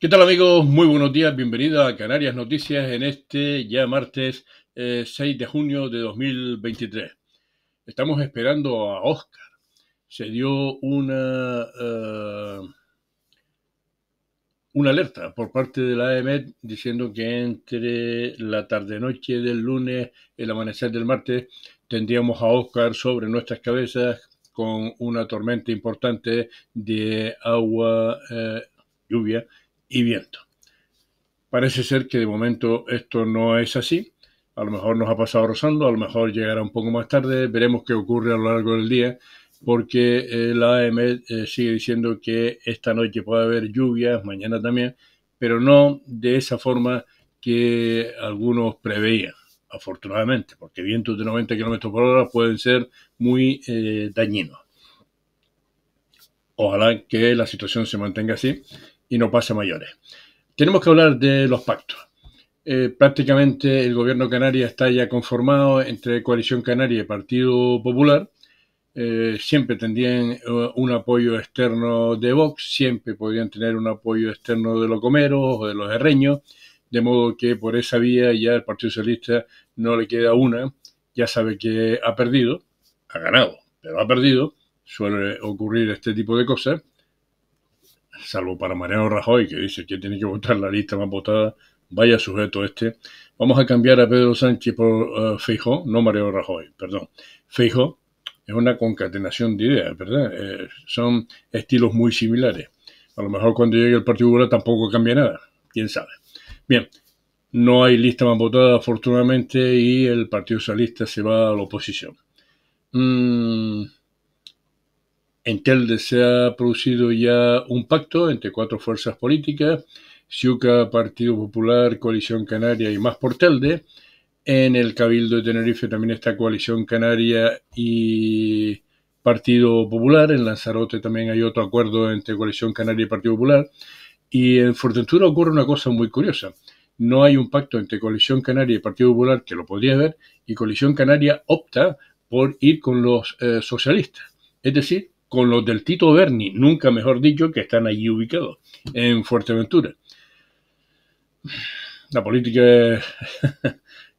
¿Qué tal amigos? Muy buenos días, bienvenidos a Canarias Noticias en este ya martes 6 eh, de junio de 2023. Estamos esperando a Oscar. Se dio una, eh, una alerta por parte de la EMED diciendo que entre la tarde-noche del lunes, y el amanecer del martes, tendríamos a Oscar sobre nuestras cabezas con una tormenta importante de agua, eh, lluvia y viento. Parece ser que de momento esto no es así. A lo mejor nos ha pasado rozando, a lo mejor llegará un poco más tarde, veremos qué ocurre a lo largo del día, porque eh, la AM eh, sigue diciendo que esta noche puede haber lluvias, mañana también, pero no de esa forma que algunos preveían, afortunadamente, porque vientos de 90 km por hora pueden ser muy eh, dañinos. Ojalá que la situación se mantenga así y no pasa mayores. Tenemos que hablar de los pactos. Eh, prácticamente el gobierno canaria está ya conformado entre Coalición Canaria y Partido Popular. Eh, siempre tendrían eh, un apoyo externo de Vox, siempre podrían tener un apoyo externo de los comeros o de los herreños, de modo que por esa vía ya el Partido Socialista no le queda una, ya sabe que ha perdido, ha ganado, pero ha perdido, suele ocurrir este tipo de cosas, salvo para Mariano Rajoy, que dice que tiene que votar la lista más votada, vaya sujeto este, vamos a cambiar a Pedro Sánchez por Fijo eh, Feijó, no Mariano Rajoy, perdón. Feijó es una concatenación de ideas, ¿verdad? Eh, son estilos muy similares. A lo mejor cuando llegue el Partido Popular tampoco cambia nada, quién sabe. Bien, no hay lista más votada, afortunadamente, y el Partido Socialista se va a la oposición. Mmm... En Telde se ha producido ya un pacto entre cuatro fuerzas políticas, Ciuca, Partido Popular, Coalición Canaria y Más por Telde. En el Cabildo de Tenerife también está Coalición Canaria y Partido Popular. En Lanzarote también hay otro acuerdo entre Coalición Canaria y Partido Popular. Y en Fortentura ocurre una cosa muy curiosa. No hay un pacto entre Coalición Canaria y Partido Popular, que lo podría haber, y Coalición Canaria opta por ir con los eh, socialistas. Es decir, con los del Tito Berni, nunca mejor dicho, que están allí ubicados, en Fuerteventura. La política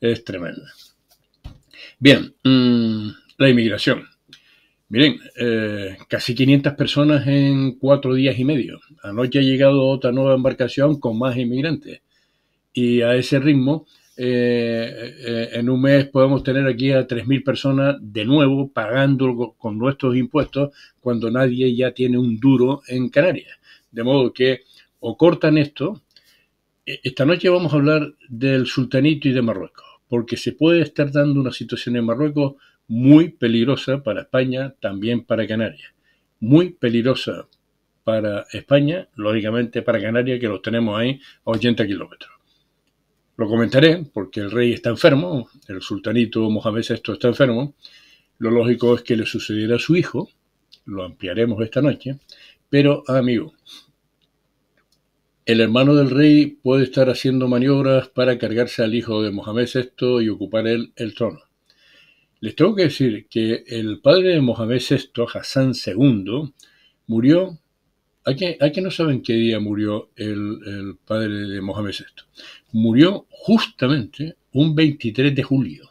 es, tremenda. Bien, mm, la inmigración. Miren, eh, casi 500 personas en cuatro días y medio. Anoche ha llegado otra nueva embarcación con más inmigrantes. Y a ese ritmo, eh, eh, en un mes podemos tener aquí a 3.000 personas de nuevo pagando con nuestros impuestos cuando nadie ya tiene un duro en Canarias. De modo que o cortan esto. E, esta noche vamos a hablar del sultanito y de Marruecos, porque se puede estar dando una situación en Marruecos muy peligrosa para España, también para Canarias. Muy peligrosa para España, lógicamente para Canarias, que los tenemos ahí a 80 kilómetros. Lo comentaré porque el rey está enfermo, el sultanito Mohamed VI está enfermo. Lo lógico es que le sucediera a su hijo, lo ampliaremos esta noche. Pero, amigo, el hermano del rey puede estar haciendo maniobras para cargarse al hijo de Mohamed VI y ocupar él el trono. Les tengo que decir que el padre de Mohamed VI, Hassan II, murió hay que, no saben qué día murió el, padre de Mohamed VI. Murió justamente un 23 de julio.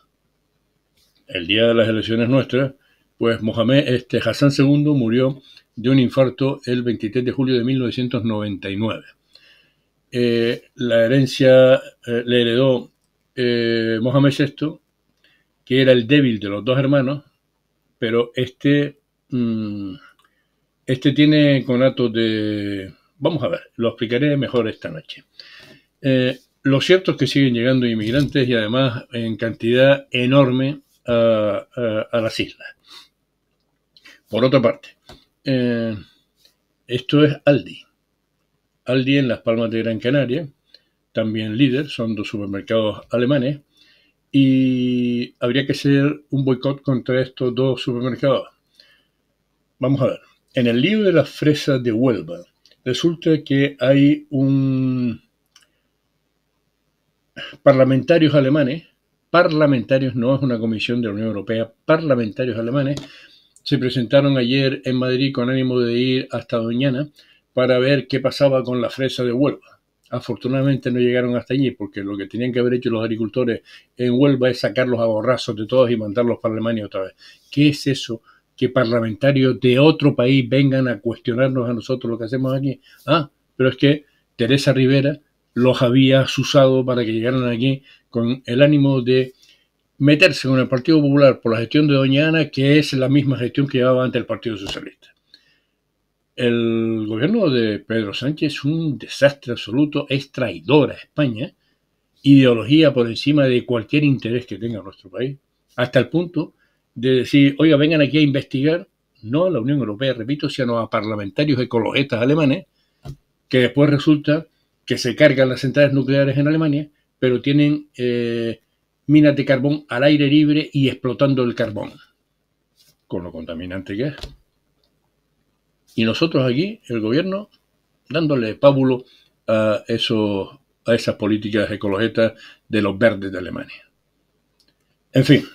El día de las elecciones nuestras, pues Mohamed este, Hassan II murió de un infarto el 23 de julio de 1999. Eh, la herencia eh, le heredó eh, Mohamed VI, que era el débil de los dos hermanos, pero este mm, este tiene conatos de... Vamos a ver, lo explicaré mejor esta noche. Eh, lo cierto es que siguen llegando inmigrantes y además en cantidad enorme a, las islas. Por otra parte, eh, esto es Aldi. Aldi en Las Palmas de Gran Canaria, también líder, son dos supermercados alemanes, y habría que hacer un boicot contra estos dos supermercados. Vamos a ver, en el libro de las fresas de Huelva, resulta que hay un parlamentarios alemanes, parlamentarios, no es una comisión de la Unión Europea, parlamentarios alemanes, se presentaron ayer en Madrid con ánimo de ir hasta Doñana para ver qué pasaba con la fresa de Huelva. Afortunadamente no llegaron hasta allí porque lo que tenían que haber hecho los agricultores en Huelva es sacarlos a borrazos de todos y mandarlos para Alemania otra vez. ¿Qué es eso? que parlamentarios de otro país vengan a cuestionarnos a nosotros lo que hacemos aquí. Ah, pero es que Teresa Rivera los había usado para que llegaran aquí con el ánimo de meterse con el Partido Popular por la gestión de Doña Ana, que es la misma gestión que llevaba ante el Partido Socialista. El gobierno de Pedro Sánchez es un desastre absoluto, es traidor a España, ideología por encima de cualquier interés que tenga nuestro país, hasta el punto de decir, oiga, vengan aquí a investigar, no a la Unión Europea, repito, sino a parlamentarios ecologetas alemanes, que después resulta que se cargan las centrales nucleares en Alemania, pero tienen eh, minas de carbón al aire libre y explotando el carbón, con lo contaminante que es. Y nosotros aquí, el gobierno, dándole pábulo a, esos, a esas políticas ecologistas de los verdes de Alemania. En fin,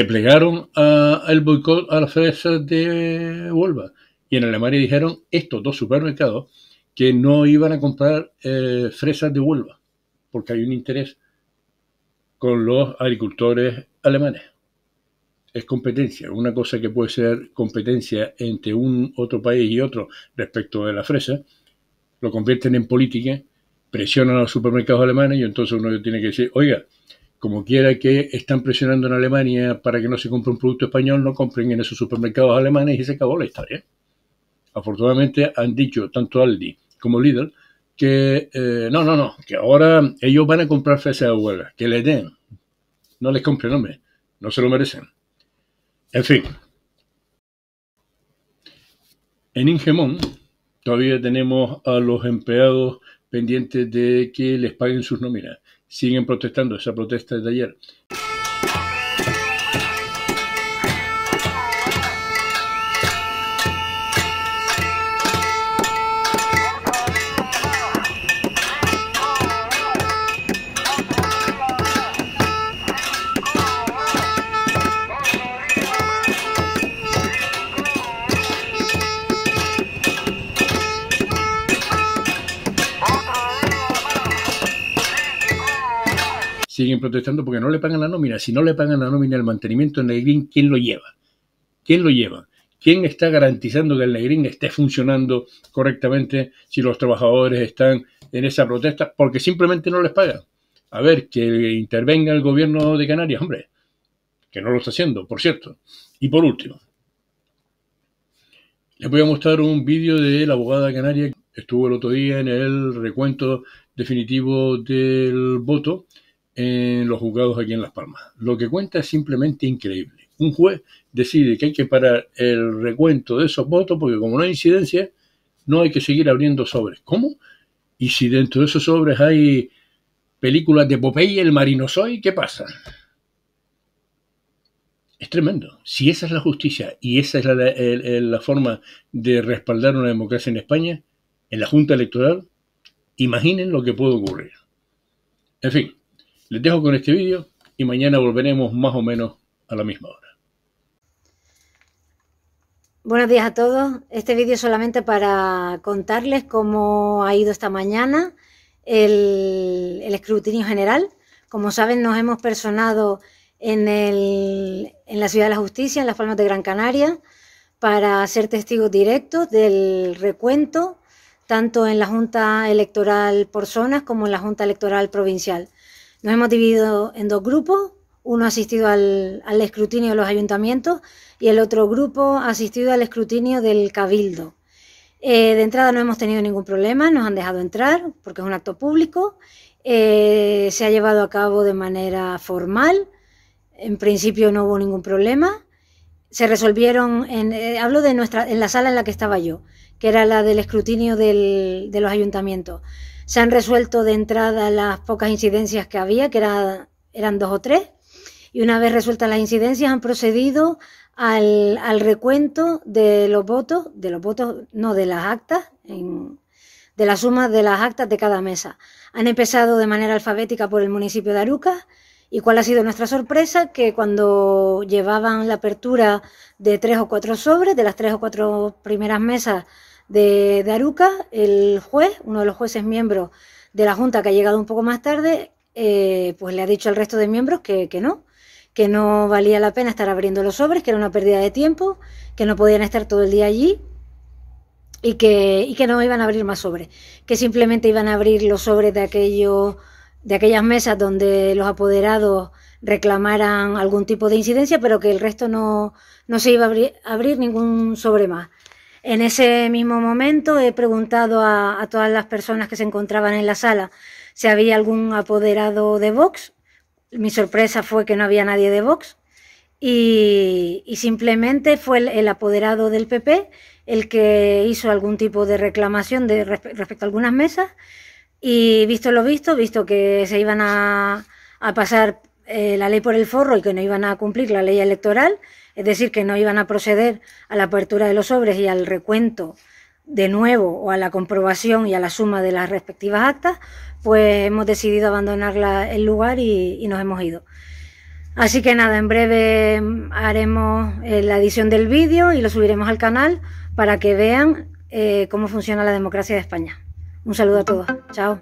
se plegaron al boicot a las fresas de Huelva. Y en Alemania dijeron estos dos supermercados que no iban a comprar eh, fresas de Huelva, porque hay un interés con los agricultores alemanes. Es competencia. Una cosa que puede ser competencia entre un otro país y otro respecto de la fresa, lo convierten en política, presionan a los supermercados alemanes y entonces uno tiene que decir, oiga, como quiera que están presionando en Alemania para que no se compre un producto español, no compren en esos supermercados alemanes y se acabó la historia. Afortunadamente han dicho tanto Aldi como Lidl que eh, no, no, no, que ahora ellos van a comprar fresas de huelga que les den, no les compren, hombre, no se lo merecen. En fin, en Ingemón todavía tenemos a los empleados pendientes de que les paguen sus nóminas siguen protestando, esa protesta de ayer. siguen protestando porque no le pagan la nómina. Si no le pagan la nómina, el mantenimiento del Negrín, ¿quién lo lleva? ¿Quién lo lleva? ¿Quién está garantizando que el Negrín esté funcionando correctamente si los trabajadores están en esa protesta? Porque simplemente no les pagan. A ver, que intervenga el gobierno de Canarias, hombre, que no lo está haciendo, por cierto. Y por último, les voy a mostrar un vídeo de la abogada canaria que estuvo el otro día en el recuento definitivo del voto en los juzgados aquí en Las Palmas. Lo que cuenta es simplemente increíble. Un juez decide que hay que parar el recuento de esos votos porque como no hay incidencia, no hay que seguir abriendo sobres. ¿Cómo? Y si dentro de esos sobres hay películas de Popeye, el marino soy, ¿qué pasa? Es tremendo. Si esa es la justicia y esa es la, forma de respaldar una democracia en España, en la Junta Electoral, imaginen lo que puede ocurrir. En fin, les dejo con este vídeo y mañana volveremos más o menos a la misma hora. Buenos días a todos. Este vídeo solamente para contarles cómo ha ido esta mañana el, escrutinio general. Como saben, nos hemos personado en, en, la Ciudad de la Justicia, en Las Palmas de Gran Canaria, para ser testigos directos del recuento, tanto en la Junta Electoral por zonas como en la Junta Electoral provincial. Nos hemos dividido en dos grupos. Uno ha asistido al, escrutinio de los ayuntamientos y el otro grupo ha asistido al escrutinio del cabildo. Eh, de entrada no hemos tenido ningún problema, nos han dejado entrar porque es un acto público. Eh, se ha llevado a cabo de manera formal. En principio no hubo ningún problema. Se resolvieron, en, eh, hablo de nuestra, en la sala en la que estaba yo, que era la del escrutinio de los ayuntamientos. Se han resuelto de entrada las pocas incidencias que había, que eran dos o tres, y una vez resueltas las incidencias han procedido al, recuento de los votos, de los votos, no, de las actas, de la suma de las actas de cada mesa. Han empezado de manera alfabética por el municipio de Aruca, y cuál ha sido nuestra sorpresa, que cuando llevaban la apertura de tres o cuatro sobres, de las tres o cuatro primeras mesas, de, Aruca, el juez, uno de los jueces miembros de la Junta que ha llegado un poco más tarde, eh, pues le ha dicho al resto de miembros que, no, que no valía la pena estar abriendo los sobres, que era una pérdida de tiempo, que no podían estar todo el día allí y que, y que no iban a abrir más sobres, que simplemente iban a abrir los sobres de aquellos de aquellas mesas donde los apoderados reclamaran algún tipo de incidencia, pero que el resto no, no se iba a abrir ningún sobre más. En ese mismo momento he preguntado a, todas las personas que se encontraban en la sala si había algún apoderado de Vox. Mi sorpresa fue que no había nadie de Vox. Y, simplemente fue el, apoderado del PP el que hizo algún tipo de reclamación respecto a algunas mesas. Y visto lo visto, visto que se iban a, pasar eh, la ley por el forro y que no iban a cumplir la ley electoral, es decir, que no iban a proceder a la apertura de los sobres y al recuento de nuevo o a la comprobación y a la suma de las respectivas actas, pues hemos decidido abandonar el lugar y, nos hemos ido. Así que nada, en breve haremos eh, la edición del vídeo y lo subiremos al canal para que vean eh, cómo funciona la democracia de España. Un saludo a todos. Chao.